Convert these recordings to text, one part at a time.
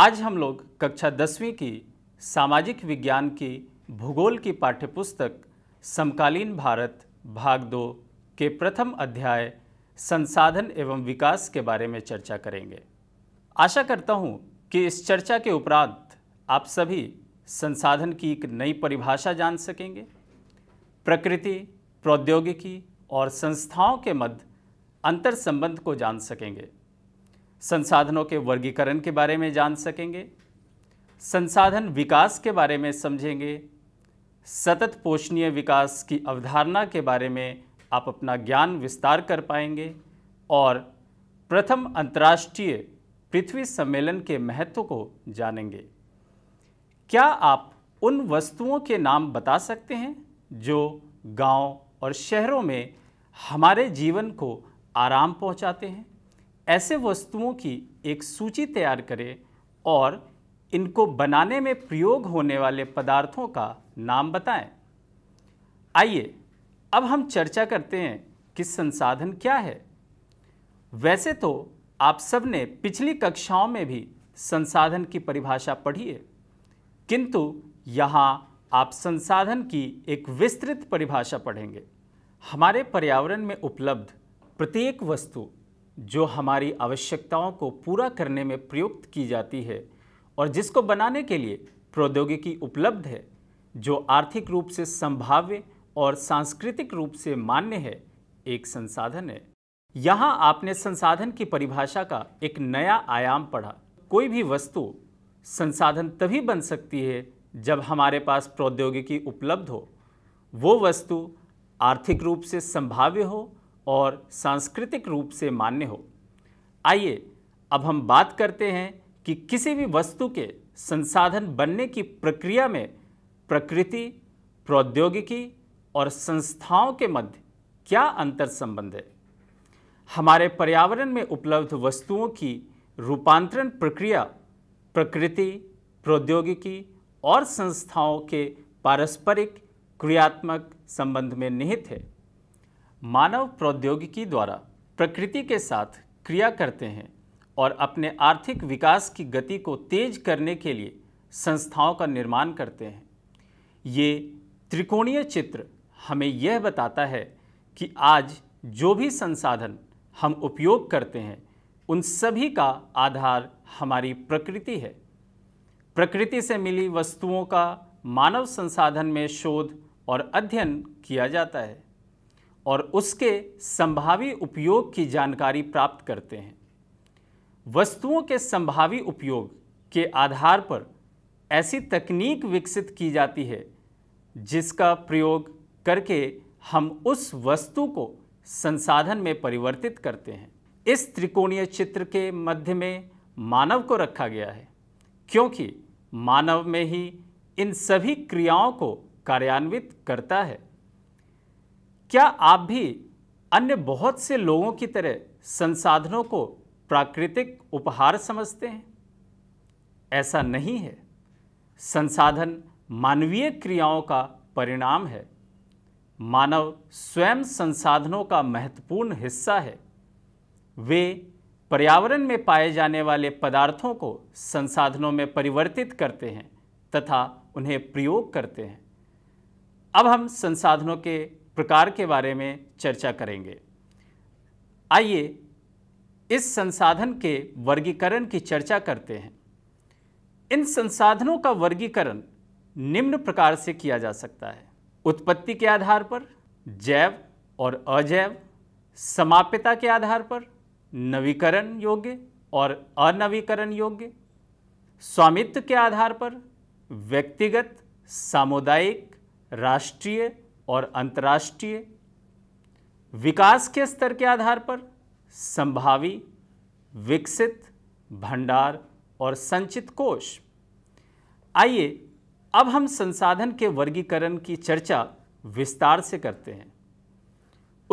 आज हम लोग कक्षा दसवीं की सामाजिक विज्ञान की भूगोल की पाठ्यपुस्तक समकालीन भारत भाग दो के प्रथम अध्याय संसाधन एवं विकास के बारे में चर्चा करेंगे आशा करता हूँ कि इस चर्चा के उपरांत आप सभी संसाधन की एक नई परिभाषा जान सकेंगे प्रकृति प्रौद्योगिकी और संस्थाओं के मध्य अंतर संबंध को जान सकेंगे संसाधनों के वर्गीकरण के बारे में जान सकेंगे संसाधन विकास के बारे में समझेंगे सतत पोषणीय विकास की अवधारणा के बारे में आप अपना ज्ञान विस्तार कर पाएंगे और प्रथम अंतर्राष्ट्रीय पृथ्वी सम्मेलन के महत्व को जानेंगे क्या आप उन वस्तुओं के नाम बता सकते हैं जो गांव और शहरों में हमारे जीवन को आराम पहुंचाते हैं ऐसे वस्तुओं की एक सूची तैयार करें और इनको बनाने में प्रयोग होने वाले पदार्थों का नाम बताएं। आइए अब हम चर्चा करते हैं कि संसाधन क्या है वैसे तो आप सब ने पिछली कक्षाओं में भी संसाधन की परिभाषा पढ़ी है किंतु यहाँ आप संसाधन की एक विस्तृत परिभाषा पढ़ेंगे हमारे पर्यावरण में उपलब्ध प्रत्येक वस्तु जो हमारी आवश्यकताओं को पूरा करने में प्रयुक्त की जाती है और जिसको बनाने के लिए प्रौद्योगिकी उपलब्ध है जो आर्थिक रूप से संभाव्य और सांस्कृतिक रूप से मान्य है एक संसाधन है यहाँ आपने संसाधन की परिभाषा का एक नया आयाम पढ़ा कोई भी वस्तु संसाधन तभी बन सकती है जब हमारे पास प्रौद्योगिकी उपलब्ध हो वो वस्तु आर्थिक रूप से संभाव्य हो और सांस्कृतिक रूप से मान्य हो आइए अब हम बात करते हैं कि किसी भी वस्तु के संसाधन बनने की प्रक्रिया में प्रकृति प्रौद्योगिकी और संस्थाओं के मध्य क्या अंतर संबंध है हमारे पर्यावरण में उपलब्ध वस्तुओं की रूपांतरण प्रक्रिया प्रकृति प्रौद्योगिकी और संस्थाओं के पारस्परिक क्रियात्मक संबंध में निहित है मानव प्रौद्योगिकी द्वारा प्रकृति के साथ क्रिया करते हैं और अपने आर्थिक विकास की गति को तेज करने के लिए संस्थाओं का निर्माण करते हैं ये त्रिकोणीय चित्र हमें यह बताता है कि आज जो भी संसाधन हम उपयोग करते हैं उन सभी का आधार हमारी प्रकृति है प्रकृति से मिली वस्तुओं का मानव संसाधन में शोध और अध्ययन किया जाता है और उसके संभावी उपयोग की जानकारी प्राप्त करते हैं वस्तुओं के संभावी उपयोग के आधार पर ऐसी तकनीक विकसित की जाती है जिसका प्रयोग करके हम उस वस्तु को संसाधन में परिवर्तित करते हैं इस त्रिकोणीय चित्र के मध्य में मानव को रखा गया है क्योंकि मानव में ही इन सभी क्रियाओं को कार्यान्वित करता है क्या आप भी अन्य बहुत से लोगों की तरह संसाधनों को प्राकृतिक उपहार समझते हैं ऐसा नहीं है संसाधन मानवीय क्रियाओं का परिणाम है मानव स्वयं संसाधनों का महत्वपूर्ण हिस्सा है वे पर्यावरण में पाए जाने वाले पदार्थों को संसाधनों में परिवर्तित करते हैं तथा उन्हें प्रयोग करते हैं अब हम संसाधनों के प्रकार के बारे में चर्चा करेंगे आइए इस संसाधन के वर्गीकरण की चर्चा करते हैं इन संसाधनों का वर्गीकरण निम्न प्रकार से किया जा सकता है उत्पत्ति के आधार पर जैव और अजैव समाप्यता के आधार पर नवीकरण योग्य और अनवीकरण योग्य स्वामित्व के आधार पर व्यक्तिगत सामुदायिक राष्ट्रीय और अंतर्राष्ट्रीय विकास के स्तर के आधार पर संभावी विकसित भंडार और संचित कोष आइए अब हम संसाधन के वर्गीकरण की चर्चा विस्तार से करते हैं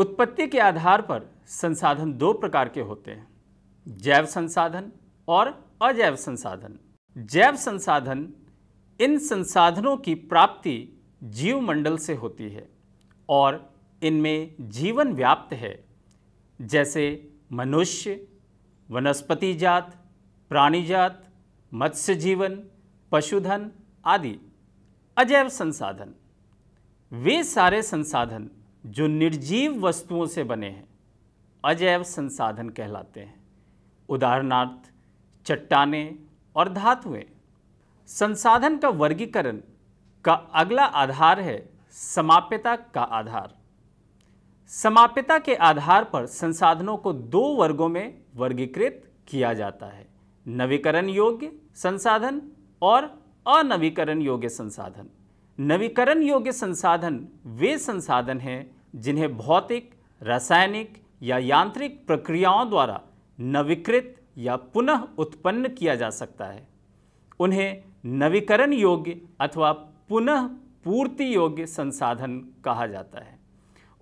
उत्पत्ति के आधार पर संसाधन दो प्रकार के होते हैं जैव संसाधन और अजैव संसाधन जैव संसाधन इन संसाधनों की प्राप्ति जीव मंडल से होती है और इनमें जीवन व्याप्त है जैसे मनुष्य वनस्पति जात प्राणी जात मत्स्य जीवन पशुधन आदि अजैव संसाधन वे सारे संसाधन जो निर्जीव वस्तुओं से बने हैं अजैव संसाधन कहलाते हैं उदाहरणार्थ चट्टाने और धातुएं संसाधन का वर्गीकरण का अगला आधार है समाप्यता का आधार समाप्यता के आधार पर संसाधनों को दो वर्गों में वर्गीकृत किया जाता है नवीकरण योग्य संसाधन और अनवीकरण योग्य संसाधन नवीकरण योग्य संसाधन वे संसाधन हैं जिन्हें भौतिक रासायनिक या यांत्रिक प्रक्रियाओं द्वारा नवीकृत या पुनः उत्पन्न किया जा सकता है उन्हें नवीकरण योग्य अथवा पुनः पूर्ति योग्य संसाधन कहा जाता है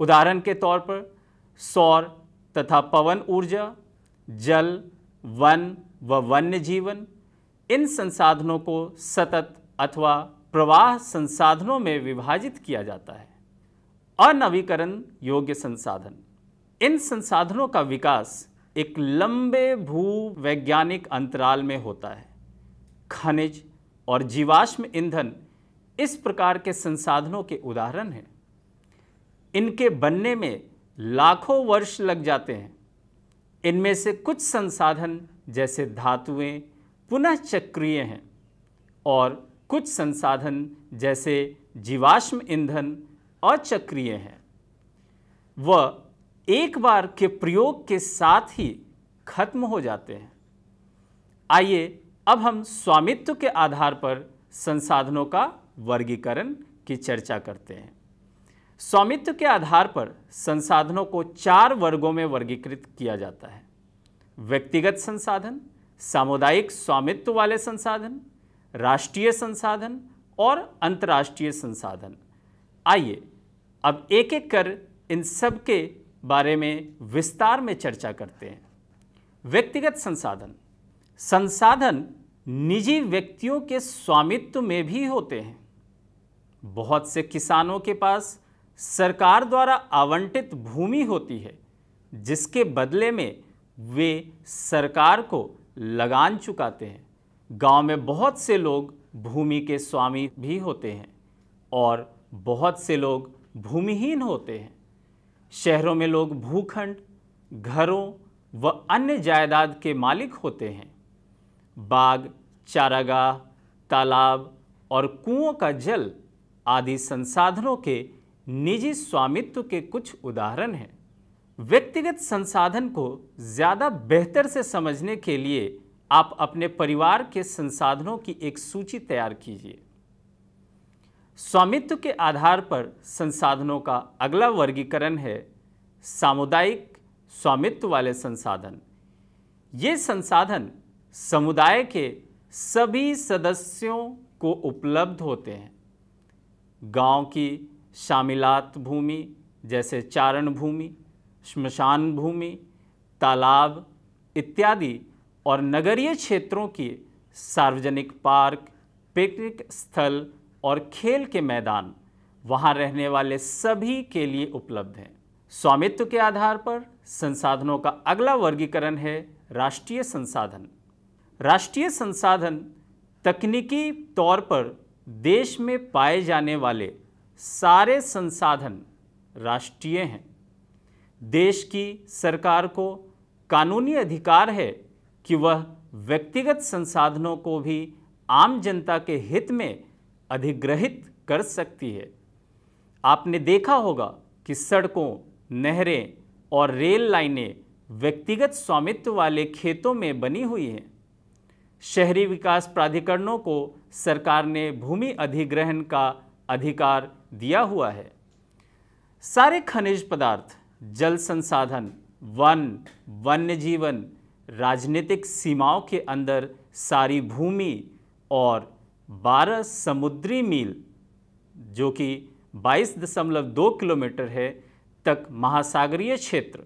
उदाहरण के तौर पर सौर तथा पवन ऊर्जा जल वन व वन्य जीवन इन संसाधनों को सतत अथवा प्रवाह संसाधनों में विभाजित किया जाता है अनवीकरण योग्य संसाधन इन संसाधनों का विकास एक लंबे भू वैज्ञानिक अंतराल में होता है खनिज और जीवाश्म ईंधन इस प्रकार के संसाधनों के उदाहरण हैं इनके बनने में लाखों वर्ष लग जाते हैं इनमें से कुछ संसाधन जैसे धातुएं पुनः चक्रिय हैं और कुछ संसाधन जैसे जीवाश्म ईंधन अचक्रीय हैं वह एक बार के प्रयोग के साथ ही खत्म हो जाते हैं आइए अब हम स्वामित्व के आधार पर संसाधनों का वर्गीकरण की चर्चा करते हैं स्वामित्व के आधार पर संसाधनों को चार वर्गों में वर्गीकृत किया जाता है व्यक्तिगत संसाधन सामुदायिक स्वामित्व वाले संसाधन राष्ट्रीय संसाधन और अंतर्राष्ट्रीय संसाधन आइए अब एक एक कर इन सब के बारे में विस्तार में चर्चा करते हैं व्यक्तिगत संसाधन संसाधन निजी व्यक्तियों के स्वामित्व में भी होते हैं बहुत से किसानों के पास सरकार द्वारा आवंटित भूमि होती है जिसके बदले में वे सरकार को लगान चुकाते हैं गांव में बहुत से लोग भूमि के स्वामी भी होते हैं और बहुत से लोग भूमिहीन होते हैं शहरों में लोग भूखंड घरों व अन्य जायदाद के मालिक होते हैं बाग चारागाह तालाब और कुओं का जल आदि संसाधनों के निजी स्वामित्व के कुछ उदाहरण हैं व्यक्तिगत संसाधन को ज़्यादा बेहतर से समझने के लिए आप अपने परिवार के संसाधनों की एक सूची तैयार कीजिए स्वामित्व के आधार पर संसाधनों का अगला वर्गीकरण है सामुदायिक स्वामित्व वाले संसाधन ये संसाधन समुदाय के सभी सदस्यों को उपलब्ध होते हैं गांव की शामिलात भूमि जैसे चारण भूमि श्मशान भूमि तालाब इत्यादि और नगरीय क्षेत्रों के सार्वजनिक पार्क पिकनिक स्थल और खेल के मैदान वहाँ रहने वाले सभी के लिए उपलब्ध हैं स्वामित्व के आधार पर संसाधनों का अगला वर्गीकरण है राष्ट्रीय संसाधन राष्ट्रीय संसाधन तकनीकी तौर पर देश में पाए जाने वाले सारे संसाधन राष्ट्रीय हैं देश की सरकार को कानूनी अधिकार है कि वह व्यक्तिगत संसाधनों को भी आम जनता के हित में अधिग्रहित कर सकती है आपने देखा होगा कि सड़कों नहरें और रेल लाइनें व्यक्तिगत स्वामित्व वाले खेतों में बनी हुई हैं शहरी विकास प्राधिकरणों को सरकार ने भूमि अधिग्रहण का अधिकार दिया हुआ है सारे खनिज पदार्थ जल संसाधन वन वन्य जीवन राजनीतिक सीमाओं के अंदर सारी भूमि और 12 समुद्री मील जो कि 22.2 किलोमीटर है तक महासागरीय क्षेत्र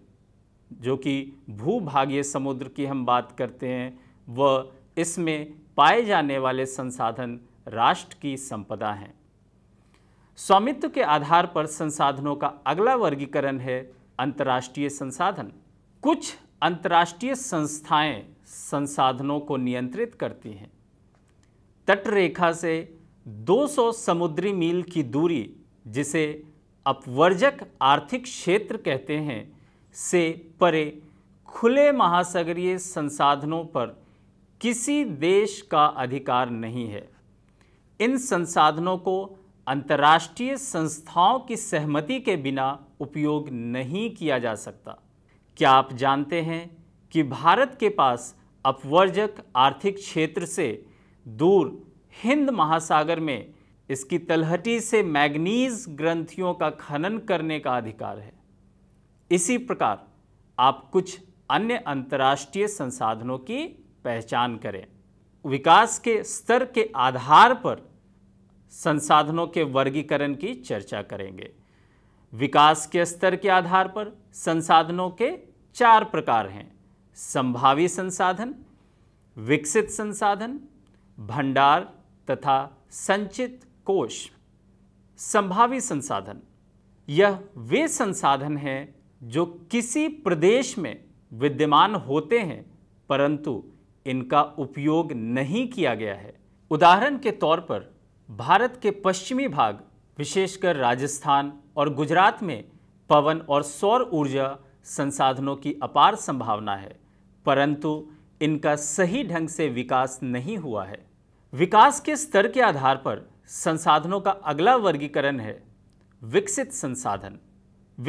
जो कि भूभागीय समुद्र की हम बात करते हैं वह इसमें पाए जाने वाले संसाधन राष्ट्र की संपदा हैं स्वामित्व के आधार पर संसाधनों का अगला वर्गीकरण है अंतर्राष्ट्रीय संसाधन कुछ अंतर्राष्ट्रीय संस्थाएं संसाधनों को नियंत्रित करती हैं तटरेखा से 200 समुद्री मील की दूरी जिसे अपवर्जक आर्थिक क्षेत्र कहते हैं से परे खुले महासागरीय संसाधनों पर किसी देश का अधिकार नहीं है इन संसाधनों को अंतर्राष्ट्रीय संस्थाओं की सहमति के बिना उपयोग नहीं किया जा सकता क्या आप जानते हैं कि भारत के पास अपवर्जक आर्थिक क्षेत्र से दूर हिंद महासागर में इसकी तलहटी से मैग्नीज ग्रंथियों का खनन करने का अधिकार है इसी प्रकार आप कुछ अन्य अंतर्राष्ट्रीय संसाधनों की पहचान करें विकास के स्तर के आधार पर संसाधनों के वर्गीकरण की चर्चा करेंगे विकास के स्तर के आधार पर संसाधनों के चार प्रकार हैं संभावी संसाधन विकसित संसाधन भंडार तथा संचित कोष संभावी संसाधन यह वे संसाधन हैं जो किसी प्रदेश में विद्यमान होते हैं परंतु इनका उपयोग नहीं किया गया है उदाहरण के तौर पर भारत के पश्चिमी भाग विशेषकर राजस्थान और गुजरात में पवन और सौर ऊर्जा संसाधनों की अपार संभावना है परंतु इनका सही ढंग से विकास नहीं हुआ है विकास के स्तर के आधार पर संसाधनों का अगला वर्गीकरण है विकसित संसाधन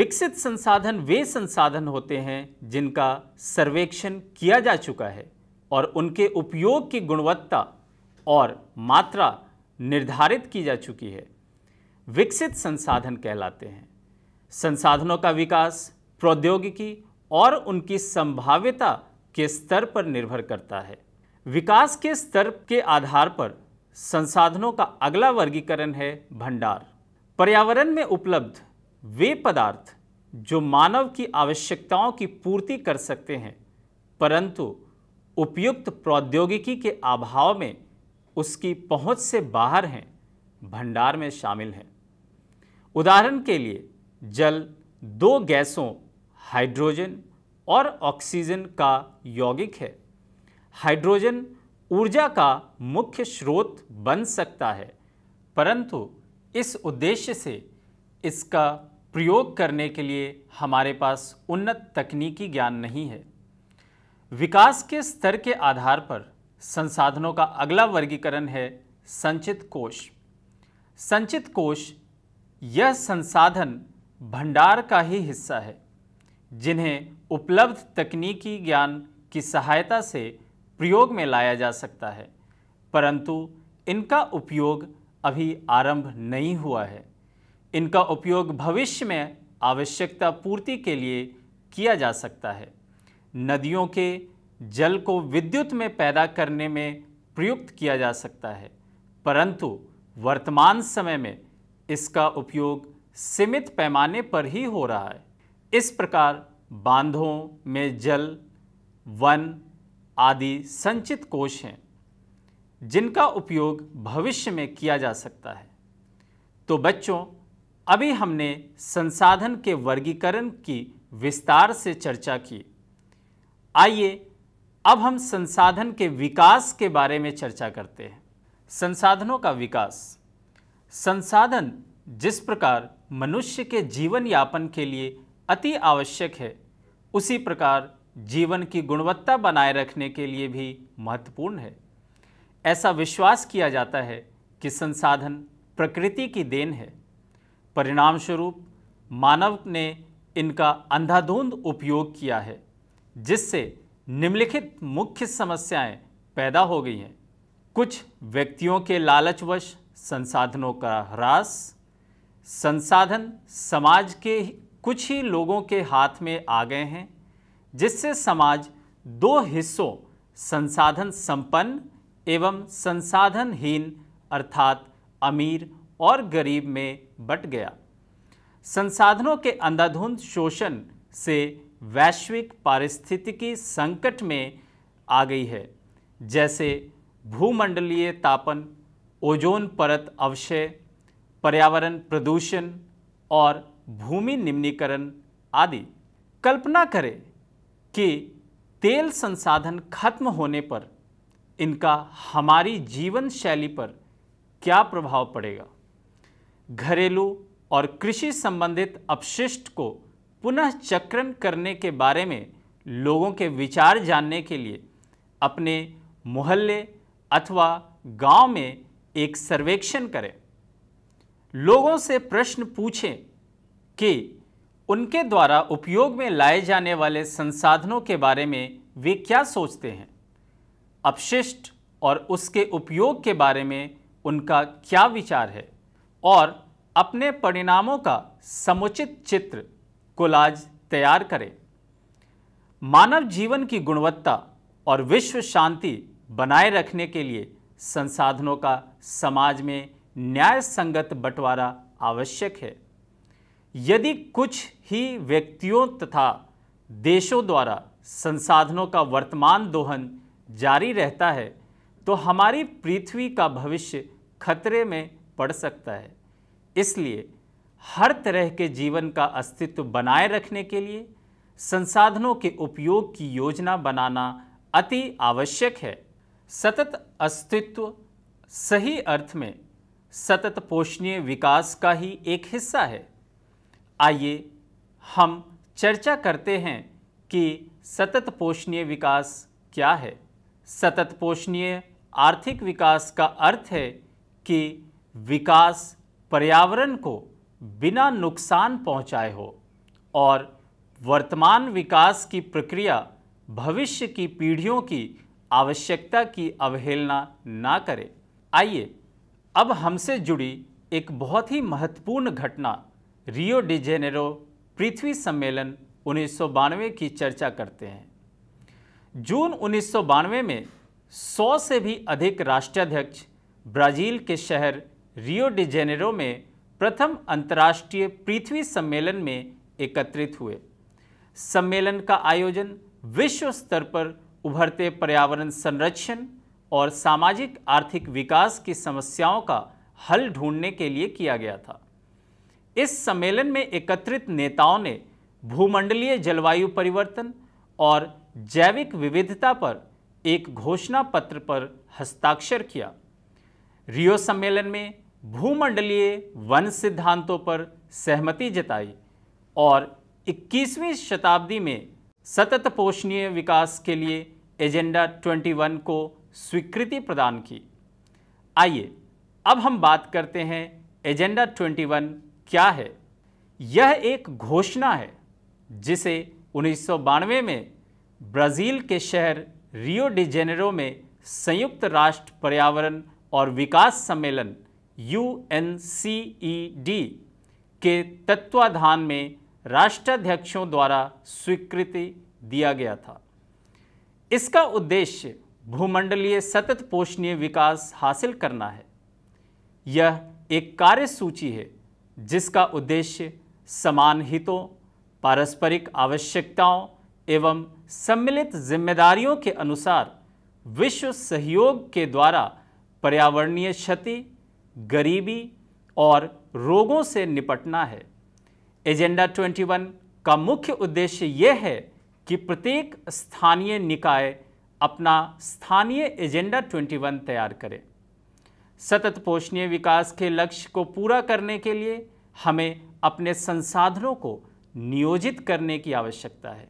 विकसित संसाधन वे संसाधन होते हैं जिनका सर्वेक्षण किया जा चुका है और उनके उपयोग की गुणवत्ता और मात्रा निर्धारित की जा चुकी है विकसित संसाधन कहलाते हैं संसाधनों का विकास प्रौद्योगिकी और उनकी संभाव्यता के स्तर पर निर्भर करता है विकास के स्तर के आधार पर संसाधनों का अगला वर्गीकरण है भंडार पर्यावरण में उपलब्ध वे पदार्थ जो मानव की आवश्यकताओं की पूर्ति कर सकते हैं परंतु उपयुक्त प्रौद्योगिकी के अभाव में उसकी पहुंच से बाहर हैं भंडार में शामिल हैं उदाहरण के लिए जल दो गैसों हाइड्रोजन और ऑक्सीजन का यौगिक है हाइड्रोजन ऊर्जा का मुख्य स्रोत बन सकता है परंतु इस उद्देश्य से इसका प्रयोग करने के लिए हमारे पास उन्नत तकनीकी ज्ञान नहीं है विकास के स्तर के आधार पर संसाधनों का अगला वर्गीकरण है संचित कोष संचित कोष यह संसाधन भंडार का ही हिस्सा है जिन्हें उपलब्ध तकनीकी ज्ञान की सहायता से प्रयोग में लाया जा सकता है परंतु इनका उपयोग अभी आरंभ नहीं हुआ है इनका उपयोग भविष्य में आवश्यकता पूर्ति के लिए किया जा सकता है नदियों के जल को विद्युत में पैदा करने में प्रयुक्त किया जा सकता है परंतु वर्तमान समय में इसका उपयोग सीमित पैमाने पर ही हो रहा है इस प्रकार बांधों में जल वन आदि संचित कोष हैं जिनका उपयोग भविष्य में किया जा सकता है तो बच्चों अभी हमने संसाधन के वर्गीकरण की विस्तार से चर्चा की आइए अब हम संसाधन के विकास के बारे में चर्चा करते हैं संसाधनों का विकास संसाधन जिस प्रकार मनुष्य के जीवन यापन के लिए अति आवश्यक है उसी प्रकार जीवन की गुणवत्ता बनाए रखने के लिए भी महत्वपूर्ण है ऐसा विश्वास किया जाता है कि संसाधन प्रकृति की देन है परिणामस्वरूप मानव ने इनका अंधाधुंध उपयोग किया है जिससे निम्नलिखित मुख्य समस्याएं पैदा हो गई हैं कुछ व्यक्तियों के लालचवश संसाधनों का ह्रास संसाधन समाज के कुछ ही लोगों के हाथ में आ गए हैं जिससे समाज दो हिस्सों संसाधन संपन्न एवं संसाधनहीन अर्थात अमीर और गरीब में बट गया संसाधनों के अंधाधुंध शोषण से वैश्विक पारिस्थितिकी संकट में आ गई है जैसे भूमंडलीय तापन ओजोन परत अवशय पर्यावरण प्रदूषण और भूमि निम्नीकरण आदि कल्पना करें कि तेल संसाधन खत्म होने पर इनका हमारी जीवन शैली पर क्या प्रभाव पड़ेगा घरेलू और कृषि संबंधित अपशिष्ट को पुनः चक्रण करने के बारे में लोगों के विचार जानने के लिए अपने मोहल्ले अथवा गांव में एक सर्वेक्षण करें लोगों से प्रश्न पूछें कि उनके द्वारा उपयोग में लाए जाने वाले संसाधनों के बारे में वे क्या सोचते हैं अपशिष्ट और उसके उपयोग के बारे में उनका क्या विचार है और अपने परिणामों का समुचित चित्र कोलाज तैयार करें मानव जीवन की गुणवत्ता और विश्व शांति बनाए रखने के लिए संसाधनों का समाज में न्याय संगत बंटवारा आवश्यक है यदि कुछ ही व्यक्तियों तथा देशों द्वारा संसाधनों का वर्तमान दोहन जारी रहता है तो हमारी पृथ्वी का भविष्य खतरे में पड़ सकता है इसलिए हर तरह के जीवन का अस्तित्व बनाए रखने के लिए संसाधनों के उपयोग की योजना बनाना अति आवश्यक है सतत अस्तित्व सही अर्थ में सतत पोषणीय विकास का ही एक हिस्सा है आइए हम चर्चा करते हैं कि सतत पोषणीय विकास क्या है सतत पोषणीय आर्थिक विकास का अर्थ है कि विकास पर्यावरण को बिना नुकसान पहुंचाए हो और वर्तमान विकास की प्रक्रिया भविष्य की पीढ़ियों की आवश्यकता की अवहेलना ना करे आइए अब हमसे जुड़ी एक बहुत ही महत्वपूर्ण घटना रियो डिजेनेरो पृथ्वी सम्मेलन उन्नीस की चर्चा करते हैं जून उन्नीस में 100 से भी अधिक राष्ट्राध्यक्ष ब्राज़ील के शहर रियो डिजेनेरो में प्रथम अंतर्राष्ट्रीय पृथ्वी सम्मेलन में एकत्रित हुए सम्मेलन का आयोजन विश्व स्तर पर उभरते पर्यावरण संरक्षण और सामाजिक आर्थिक विकास की समस्याओं का हल ढूंढने के लिए किया गया था इस सम्मेलन में एकत्रित नेताओं ने भूमंडलीय जलवायु परिवर्तन और जैविक विविधता पर एक घोषणा पत्र पर हस्ताक्षर किया रियो सम्मेलन में भूमंडलीय वन सिद्धांतों पर सहमति जताई और 21वीं शताब्दी में सतत पोषणीय विकास के लिए एजेंडा 21 को स्वीकृति प्रदान की आइए अब हम बात करते हैं एजेंडा 21 क्या है यह एक घोषणा है जिसे उन्नीस में ब्राज़ील के शहर रियो डी जेनेरो में संयुक्त राष्ट्र पर्यावरण और विकास सम्मेलन U N C E D के तत्वाधान में राष्ट्राध्यक्षों द्वारा स्वीकृति दिया गया था इसका उद्देश्य भूमंडलीय सतत पोषणीय विकास हासिल करना है यह एक कार्य सूची है जिसका उद्देश्य समान हितों पारस्परिक आवश्यकताओं एवं सम्मिलित जिम्मेदारियों के अनुसार विश्व सहयोग के द्वारा पर्यावरणीय क्षति गरीबी और रोगों से निपटना है एजेंडा 21 का मुख्य उद्देश्य यह है कि प्रत्येक स्थानीय निकाय अपना स्थानीय एजेंडा 21 तैयार करे सतत पोषणीय विकास के लक्ष्य को पूरा करने के लिए हमें अपने संसाधनों को नियोजित करने की आवश्यकता है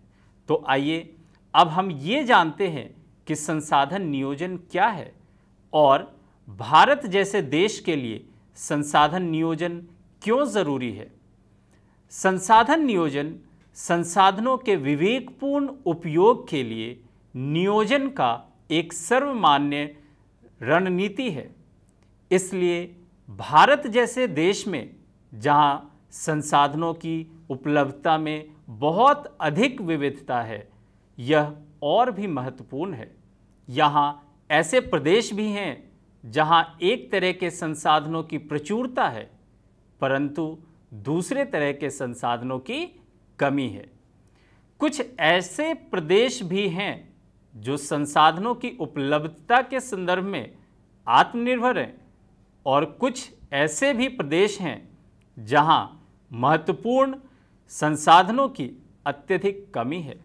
तो आइए अब हम ये जानते हैं कि संसाधन नियोजन क्या है और भारत जैसे देश के लिए संसाधन नियोजन क्यों ज़रूरी है संसाधन नियोजन संसाधनों के विवेकपूर्ण उपयोग के लिए नियोजन का एक सर्वमान्य रणनीति है इसलिए भारत जैसे देश में जहाँ संसाधनों की उपलब्धता में बहुत अधिक विविधता है यह और भी महत्वपूर्ण है यहाँ ऐसे प्रदेश भी हैं जहां एक तरह के संसाधनों की प्रचुरता है परंतु दूसरे तरह के संसाधनों की कमी है कुछ ऐसे प्रदेश भी हैं जो संसाधनों की उपलब्धता के संदर्भ में आत्मनिर्भर हैं और कुछ ऐसे भी प्रदेश हैं जहां महत्वपूर्ण संसाधनों की अत्यधिक कमी है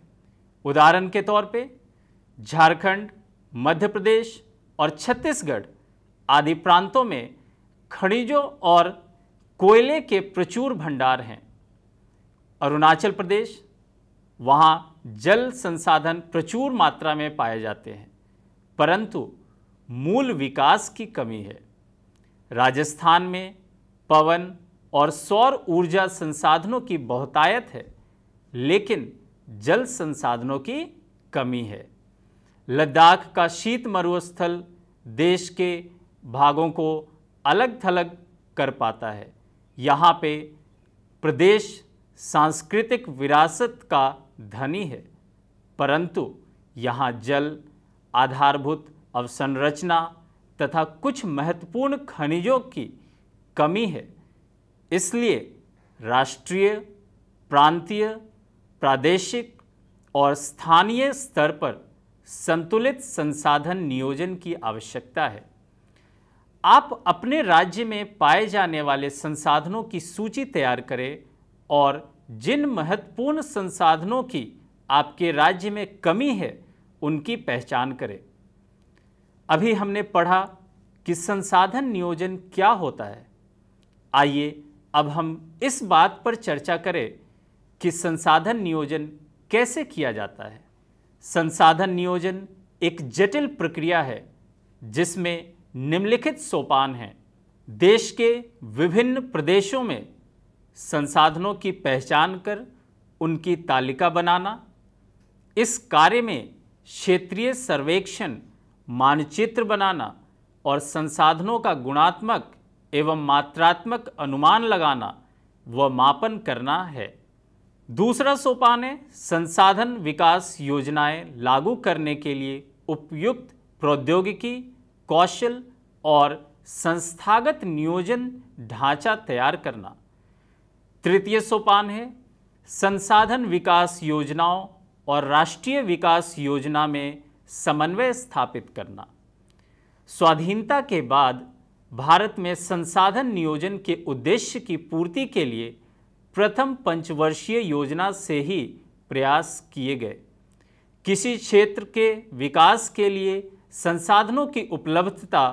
उदाहरण के तौर पे झारखंड, मध्य प्रदेश और छत्तीसगढ़ आदि प्रांतों में खनिजों और कोयले के प्रचुर भंडार हैं अरुणाचल प्रदेश वहाँ जल संसाधन प्रचुर मात्रा में पाए जाते हैं परंतु मूल विकास की कमी है राजस्थान में पवन और सौर ऊर्जा संसाधनों की बहुतायत है लेकिन जल संसाधनों की कमी है लद्दाख का शीत मरुस्थल देश के भागों को अलग थलग कर पाता है यहाँ पे प्रदेश सांस्कृतिक विरासत का धनी है परंतु यहाँ जल आधारभूत अवसंरचना तथा कुछ महत्वपूर्ण खनिजों की कमी है इसलिए राष्ट्रीय प्रांतीय प्रादेशिक और स्थानीय स्तर पर संतुलित संसाधन नियोजन की आवश्यकता है आप अपने राज्य में पाए जाने वाले संसाधनों की सूची तैयार करें और जिन महत्वपूर्ण संसाधनों की आपके राज्य में कमी है उनकी पहचान करें अभी हमने पढ़ा कि संसाधन नियोजन क्या होता है आइए अब हम इस बात पर चर्चा करें कि संसाधन नियोजन कैसे किया जाता है संसाधन नियोजन एक जटिल प्रक्रिया है जिसमें निम्नलिखित सोपान हैं देश के विभिन्न प्रदेशों में संसाधनों की पहचान कर उनकी तालिका बनाना इस कार्य में क्षेत्रीय सर्वेक्षण मानचित्र बनाना और संसाधनों का गुणात्मक एवं मात्रात्मक अनुमान लगाना व मापन करना है दूसरा सोपान है संसाधन विकास योजनाएं लागू करने के लिए उपयुक्त प्रौद्योगिकी कौशल और संस्थागत नियोजन ढांचा तैयार करना तृतीय सोपान है संसाधन विकास योजनाओं और राष्ट्रीय विकास योजना में समन्वय स्थापित करना स्वाधीनता के बाद भारत में संसाधन नियोजन के उद्देश्य की पूर्ति के लिए प्रथम पंचवर्षीय योजना से ही प्रयास किए गए किसी क्षेत्र के विकास के लिए संसाधनों की उपलब्धता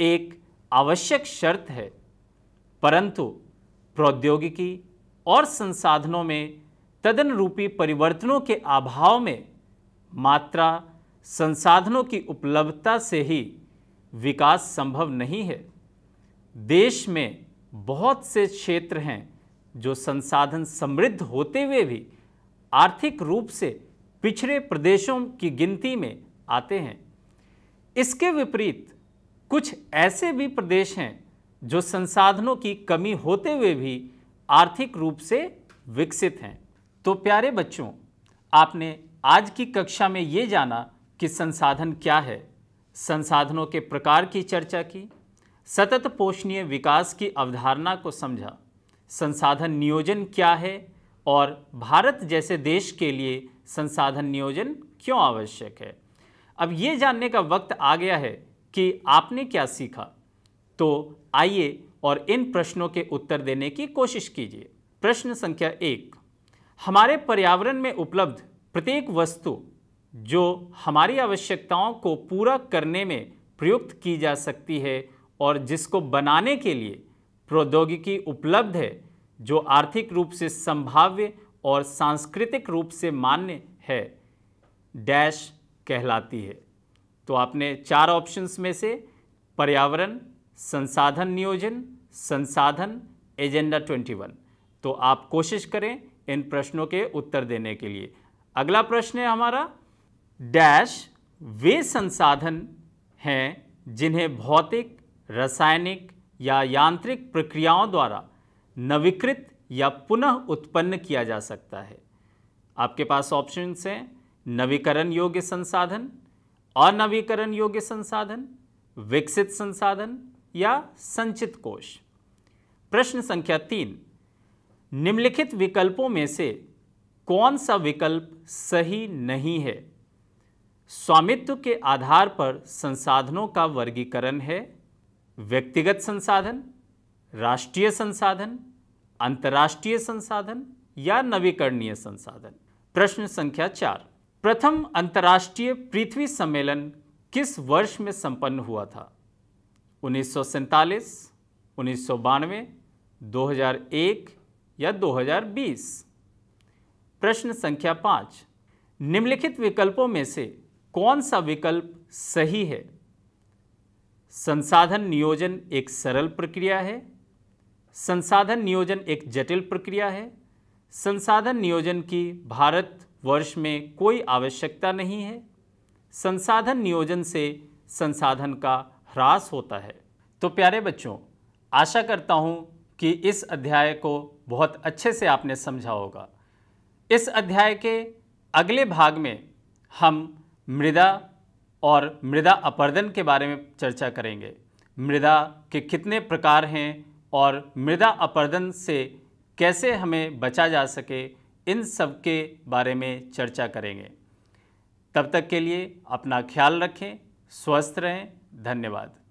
एक आवश्यक शर्त है परंतु प्रौद्योगिकी और संसाधनों में तदन रूपी परिवर्तनों के अभाव में मात्रा संसाधनों की उपलब्धता से ही विकास संभव नहीं है देश में बहुत से क्षेत्र हैं जो संसाधन समृद्ध होते हुए भी आर्थिक रूप से पिछड़े प्रदेशों की गिनती में आते हैं इसके विपरीत कुछ ऐसे भी प्रदेश हैं जो संसाधनों की कमी होते हुए भी आर्थिक रूप से विकसित हैं तो प्यारे बच्चों आपने आज की कक्षा में ये जाना कि संसाधन क्या है संसाधनों के प्रकार की चर्चा की सतत पोषणीय विकास की अवधारणा को समझा संसाधन नियोजन क्या है और भारत जैसे देश के लिए संसाधन नियोजन क्यों आवश्यक है अब ये जानने का वक्त आ गया है कि आपने क्या सीखा तो आइए और इन प्रश्नों के उत्तर देने की कोशिश कीजिए प्रश्न संख्या एक हमारे पर्यावरण में उपलब्ध प्रत्येक वस्तु जो हमारी आवश्यकताओं को पूरा करने में प्रयुक्त की जा सकती है और जिसको बनाने के लिए प्रौद्योगिकी उपलब्ध है जो आर्थिक रूप से संभाव्य और सांस्कृतिक रूप से मान्य है डैश कहलाती है तो आपने चार ऑप्शंस में से पर्यावरण संसाधन नियोजन संसाधन एजेंडा 21 तो आप कोशिश करें इन प्रश्नों के उत्तर देने के लिए अगला प्रश्न है हमारा डैश वे संसाधन हैं जिन्हें भौतिक रासायनिक या यांत्रिक प्रक्रियाओं द्वारा नवीकृत या पुनः उत्पन्न किया जा सकता है आपके पास ऑप्शंस हैं नवीकरण योग्य संसाधन अनवीकरण योग्य संसाधन विकसित संसाधन या संचित कोष प्रश्न संख्या तीन निम्नलिखित विकल्पों में से कौन सा विकल्प सही नहीं है स्वामित्व के आधार पर संसाधनों का वर्गीकरण है व्यक्तिगत संसाधन राष्ट्रीय संसाधन अंतर्राष्ट्रीय संसाधन या नवीकरणीय संसाधन प्रश्न संख्या चार प्रथम अंतर्राष्ट्रीय पृथ्वी सम्मेलन किस वर्ष में संपन्न हुआ था उन्नीस सौ सैंतालीस उन्नीस सौ बानवे दो हज़ार एक या 2020 प्रश्न संख्या पाँच निम्नलिखित विकल्पों में से कौन सा विकल्प सही है संसाधन नियोजन एक सरल प्रक्रिया है संसाधन नियोजन एक जटिल प्रक्रिया है संसाधन नियोजन की भारत वर्ष में कोई आवश्यकता नहीं है संसाधन नियोजन से संसाधन का ह्रास होता है तो प्यारे बच्चों आशा करता हूँ कि इस अध्याय को बहुत अच्छे से आपने समझा होगा इस अध्याय के अगले भाग में हम मृदा और मृदा अपर्दन के बारे में चर्चा करेंगे मृदा के कितने प्रकार हैं और मृदा अपर्दन से कैसे हमें बचा जा सके इन सब के बारे में चर्चा करेंगे तब तक के लिए अपना ख्याल रखें स्वस्थ रहें धन्यवाद